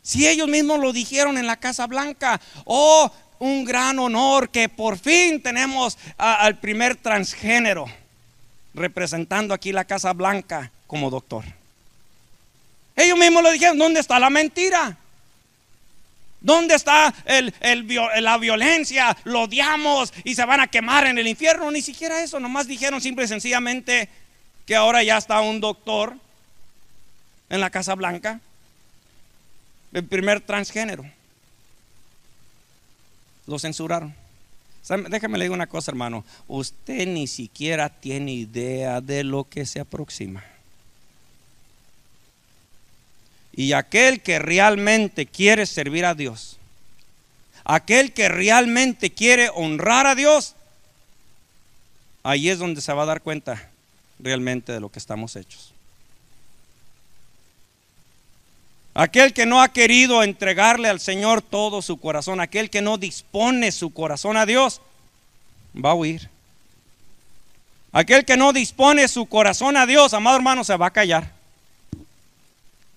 [SPEAKER 1] Si ellos mismos lo dijeron en la Casa Blanca, oh, un gran honor que por fin tenemos al primer transgénero representando aquí la Casa Blanca como doctor. Ellos mismos lo dijeron, ¿dónde está la mentira? ¿Dónde está el, la violencia? Lo odiamos y se van a quemar en el infierno. Ni siquiera eso, nomás dijeron simple y sencillamente que ahora ya está un doctor en la Casa Blanca, el primer transgénero. Lo censuraron. Déjame le una cosa, hermano. Usted ni siquiera tiene idea de lo que se aproxima. Y aquel que realmente quiere servir a Dios, aquel que realmente quiere honrar a Dios, ahí es donde se va a dar cuenta realmente de lo que estamos hechos. Aquel que no ha querido entregarle al Señor todo su corazón, aquel que no dispone su corazón a Dios, va a huir. Aquel que no dispone su corazón a Dios, amado hermano, se va a callar.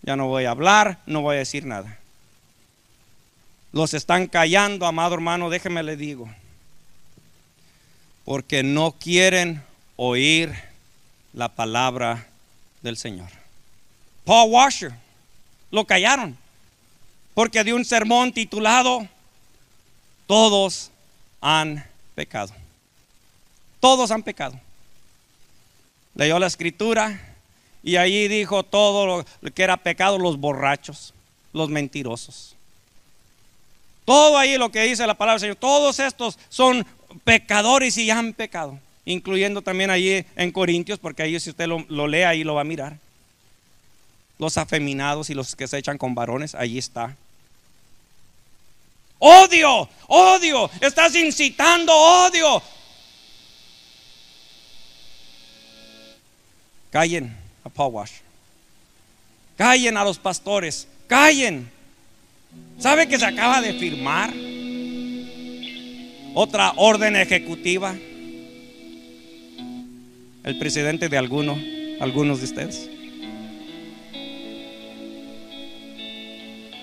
[SPEAKER 1] Ya no voy a hablar, no voy a decir nada. Los están callando, amado hermano, déjeme le digo. Porque no quieren oír la palabra del Señor. Paul Washer lo callaron. Porque dio un sermón titulado, todos han pecado. Todos han pecado. Leyó la escritura y allí dijo todo lo que era pecado, los borrachos, los mentirosos. Todo ahí lo que dice la palabra del Señor, todos estos son pecadores y han pecado, incluyendo también allí en Corintios, porque ahí si usted lo, lo lee ahí lo va a mirar los afeminados y los que se echan con varones, allí está. Odio, odio, estás incitando odio. Callen a Pawash. Callen a los pastores. Callen. ¿Sabe que se acaba de firmar otra orden ejecutiva? El presidente de alguno, algunos de ustedes.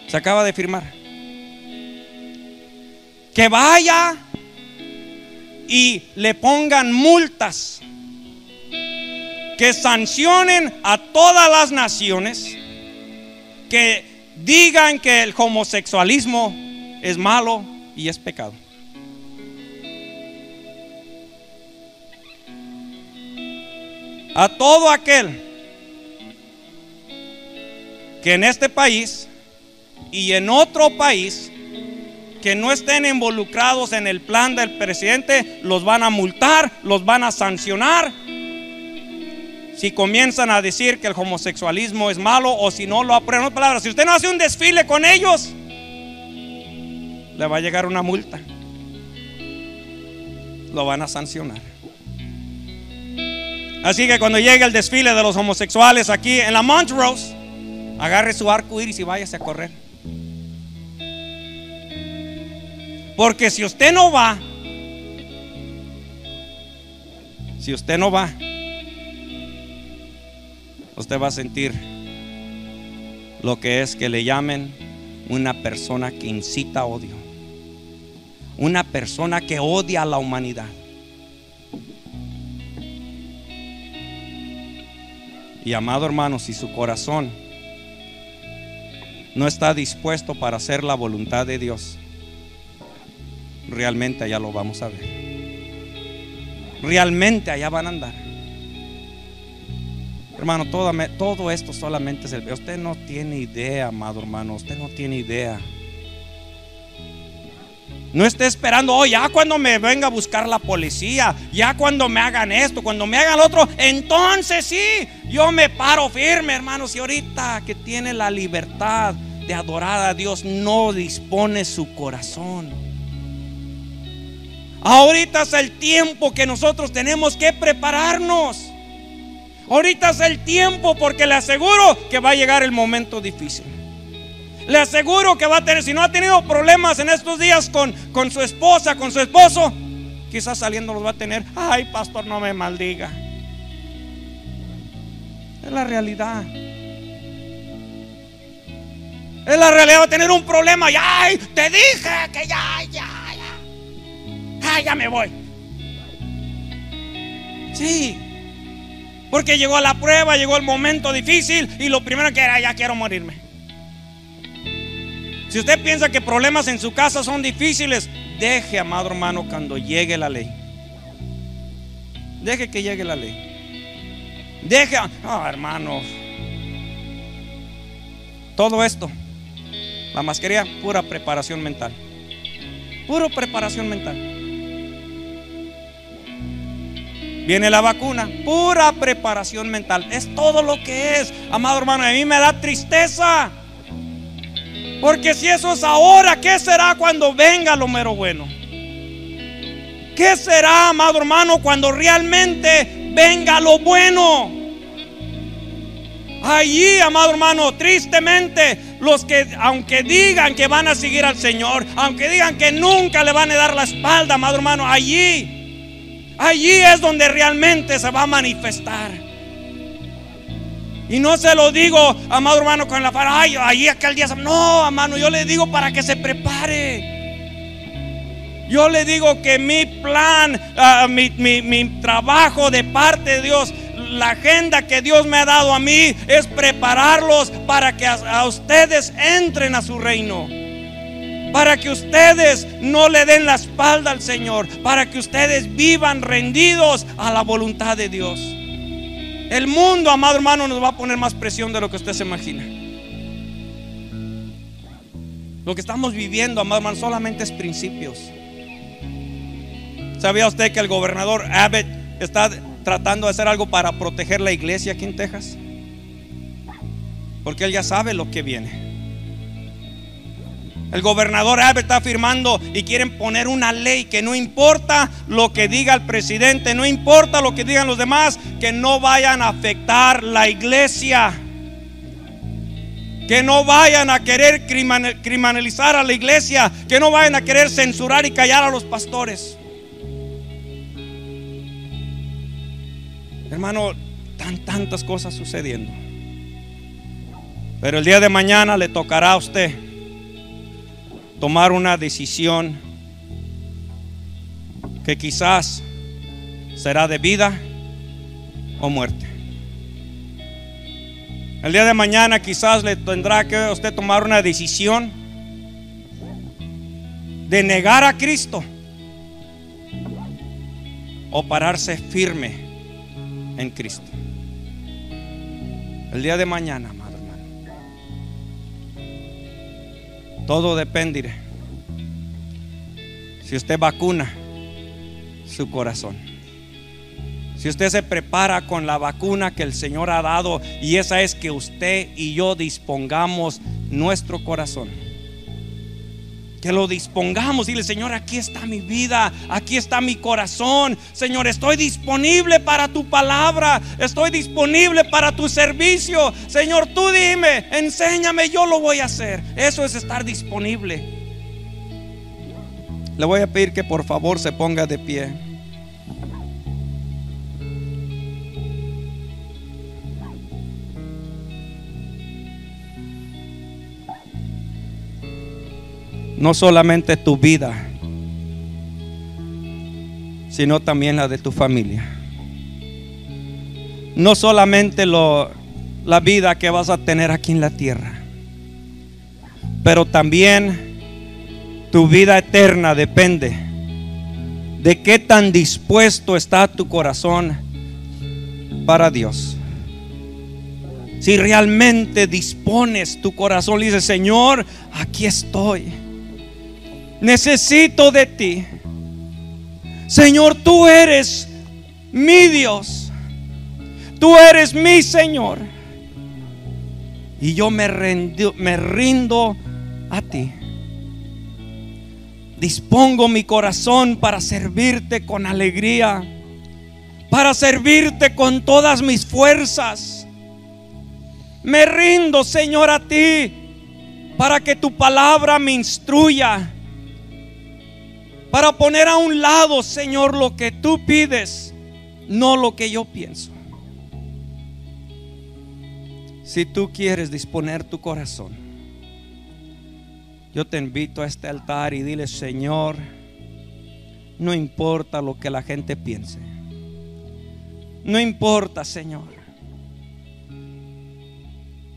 [SPEAKER 1] Se acaba de firmar. Que vaya y le pongan multas. Que sancionen a todas las naciones. Que digan que el homosexualismo es malo y es pecado. A todo aquel que en este país y en otro país que no estén involucrados en el plan del presidente, los van a multar, los van a sancionar. Si comienzan a decir que el homosexualismo es malo o si no lo aprueban, palabras, si usted no hace un desfile con ellos, le va a llegar una multa. Lo van a sancionar. Así que cuando llegue el desfile de los homosexuales aquí en la Montrose, agarre su arco iris y váyase a correr. Porque si usted no va, si usted no va, usted va a sentir lo que es que le llamen una persona que incita odio, una persona que odia a la humanidad. Y amado hermano, si su corazón no está dispuesto para hacer la voluntad de Dios, realmente allá lo vamos a ver. Realmente allá van a andar. Hermano, todo, esto solamente se ve. Usted no tiene idea, amado hermano, usted no tiene idea. No esté esperando, oh, ya cuando me venga a buscar la policía, ya cuando me hagan esto, cuando me hagan lo otro, entonces sí, yo me paro firme, hermano, Y ahorita que tiene la libertad de adorar a Dios, no dispone su corazón. Ahorita es el tiempo que nosotros tenemos que prepararnos. Ahorita es el tiempo porque le aseguro que va a llegar el momento difícil. Le aseguro que va a tener, si no ha tenido problemas en estos días con, con su esposa, con su esposo, quizás saliendo los va a tener. Ay, pastor, no me maldiga. Es la realidad. Es la realidad. Va a tener un problema. Y ay, te dije que ya, ya ah, ya me voy. Sí, porque llegó la prueba, llegó el momento difícil y lo primero que era, ya quiero morirme. Si usted piensa que problemas en su casa son difíciles, deje, amado hermano, cuando llegue la ley. Deje que llegue la ley. Deje, ah, hermano, todo esto, la masquería pura preparación mental. Puro preparación mental. Viene la vacuna, pura preparación mental. Es todo lo que es, amado hermano. A mí me da tristeza. Porque si eso es ahora, ¿qué será cuando venga lo mero bueno? ¿Qué será, amado hermano, cuando realmente venga lo bueno? Allí, amado hermano, tristemente, los que, aunque digan que van a seguir al Señor, aunque digan que nunca le van a dar la espalda, amado hermano, allí Allí es donde realmente se va a manifestar. Y no se lo digo, amado hermano, con la fara ay, ahí aquel día. No, hermano, yo le digo para que se prepare. Yo le digo que mi plan, ah, mi, trabajo de parte de Dios, la agenda que Dios me ha dado a mí es prepararlos para que a ustedes entren a su reino para que ustedes no le den la espalda al Señor, para que ustedes vivan rendidos a la voluntad de Dios. El mundo, amado hermano, nos va a poner más presión de lo que usted se imagina. Lo que estamos viviendo, amado hermano, solamente es principios. ¿Sabía usted que el gobernador Abbott está tratando de hacer algo para proteger la iglesia aquí en Texas? Porque él ya sabe lo que viene. El gobernador Albert está firmando y quieren poner una ley que no importa lo que diga el presidente, no importa lo que digan los demás, que no vayan a afectar la iglesia. Que no vayan a querer criminalizar a la iglesia, que no vayan a querer censurar y callar a los pastores. Hermano, están tantas cosas sucediendo. Pero el día de mañana le tocará a usted tomar una decisión que quizás será de vida o muerte. El día de mañana quizás le tendrá que usted tomar una decisión de negar a Cristo o pararse firme en Cristo. El día de mañana, Todo depende. Si usted vacuna su corazón. Si usted se prepara con la vacuna que el Señor ha dado y esa es que usted y yo dispongamos nuestro corazón que lo dispongamos. Dile, Señor, aquí está mi vida, aquí está mi corazón. Señor, estoy disponible para tu palabra, estoy disponible para tu servicio. Señor, tú dime, enséñame, yo lo voy a hacer. Eso es estar disponible. Le voy a pedir que por favor se ponga de pie. no solamente tu vida, sino también la de tu familia. No solamente lo, la vida que vas a tener aquí en la tierra, pero también tu vida eterna depende de qué tan dispuesto está tu corazón para Dios. Si realmente dispones tu corazón y dices, Señor, aquí estoy necesito de ti. Señor, tú eres mi Dios. Tú eres mi Señor. Y yo me, me rindo a ti. Dispongo mi corazón para servirte con alegría, para servirte con todas mis fuerzas. Me rindo, Señor, a ti, para que tu palabra me instruya, para poner a un lado, Señor, lo que tú pides, no lo que yo pienso. Si tú quieres disponer tu corazón, yo te invito a este altar y dile, Señor, no importa lo que la gente piense. No importa, Señor.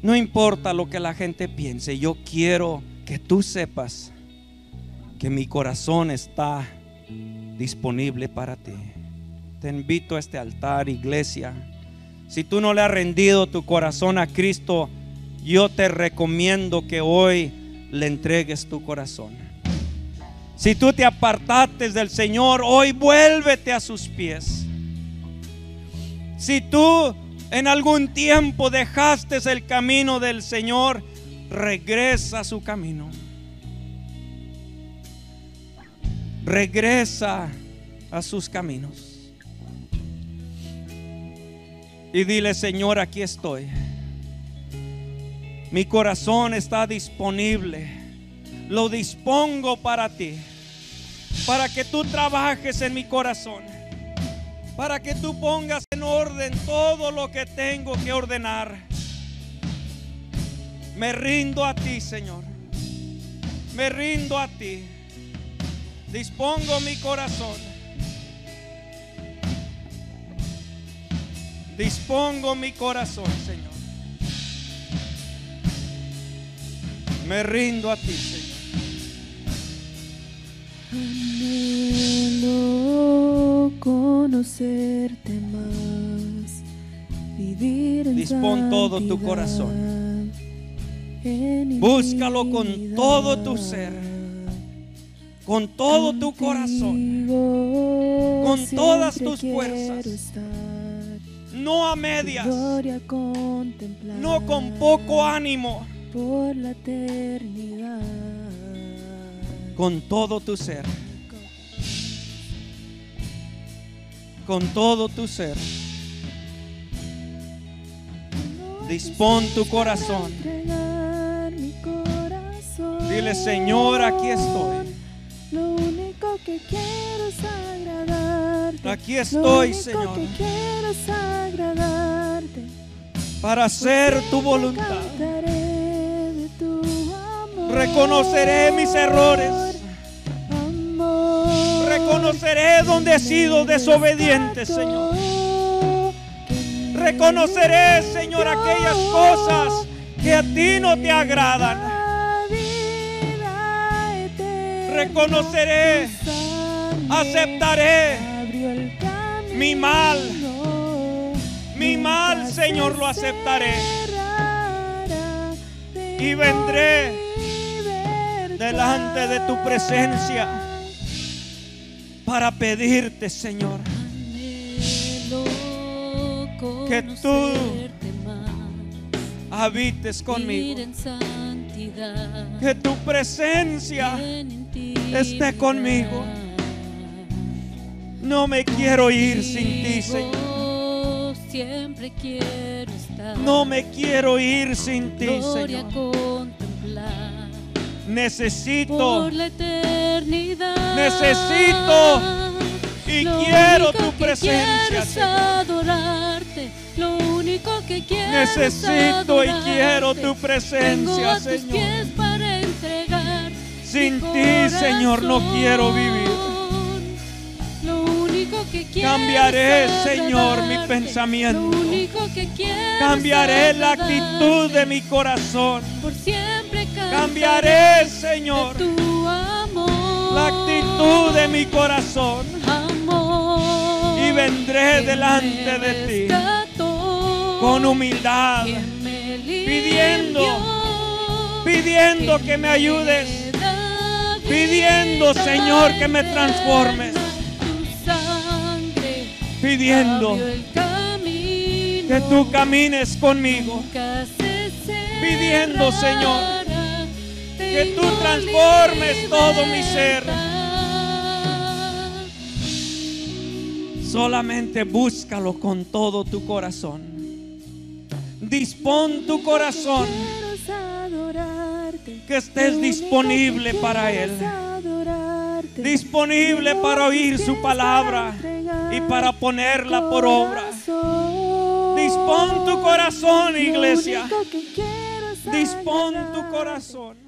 [SPEAKER 1] No importa lo que la gente piense. Yo quiero que tú sepas que mi corazón está disponible para ti. Te invito a este altar, iglesia. Si tú no le has rendido tu corazón a Cristo, yo te recomiendo que hoy le entregues tu corazón. Si tú te apartaste del Señor, hoy vuélvete a sus pies. Si tú en algún tiempo dejaste el camino del Señor, regresa a su camino. regresa a sus caminos. Y dile, Señor, aquí estoy. Mi corazón está disponible. Lo dispongo para ti. Para que tú trabajes en mi corazón. Para que tú pongas en orden todo lo que tengo que ordenar. Me rindo a ti, Señor. Me rindo a ti. Dispongo mi corazón. Dispongo mi corazón, Señor. Me rindo a ti, Señor. No conocerte más, Dispon todo tu corazón. Búscalo con todo tu ser con todo tu corazón, con todas tus fuerzas, no a medias, no con poco ánimo, por la eternidad, con todo tu ser, con todo tu ser. Dispón tu corazón. Dile, Señor, aquí estoy. Lo único que quiero es agradarte. Aquí estoy, Señor. Lo único que quiero Para hacer tu voluntad. Reconoceré mis errores. Reconoceré donde he sido desobediente, Señor. Reconoceré, Señor, aquellas cosas que a ti no te agradan. reconoceré, aceptaré mi mal. Mi mal, Señor, lo aceptaré. Y vendré delante de tu presencia para pedirte, Señor, que tú habites conmigo. Que tu presencia esté conmigo. No me quiero ir sin ti, Señor. Siempre quiero estar. No me quiero ir sin ti, Señor. Necesito. Necesito. Y quiero tu presencia. adorarte. Lo único que Necesito y quiero tu presencia, Señor.
[SPEAKER 2] Sin ti, Señor,
[SPEAKER 1] no quiero vivir. Cambiaré, Señor, mi pensamiento. Cambiaré la actitud de mi corazón. Por siempre Cambiaré, Señor, la actitud de mi corazón. y vendré delante de ti con humildad, pidiendo, pidiendo que me ayudes pidiendo, Señor, que me transformes. Pidiendo que tú camines conmigo. Pidiendo, Señor, que tú transformes todo mi ser. Solamente búscalo con todo tu corazón. Dispón tu corazón que estés disponible para Él, disponible para oír su palabra y para ponerla por obra. Dispón tu corazón, iglesia. Dispón tu corazón.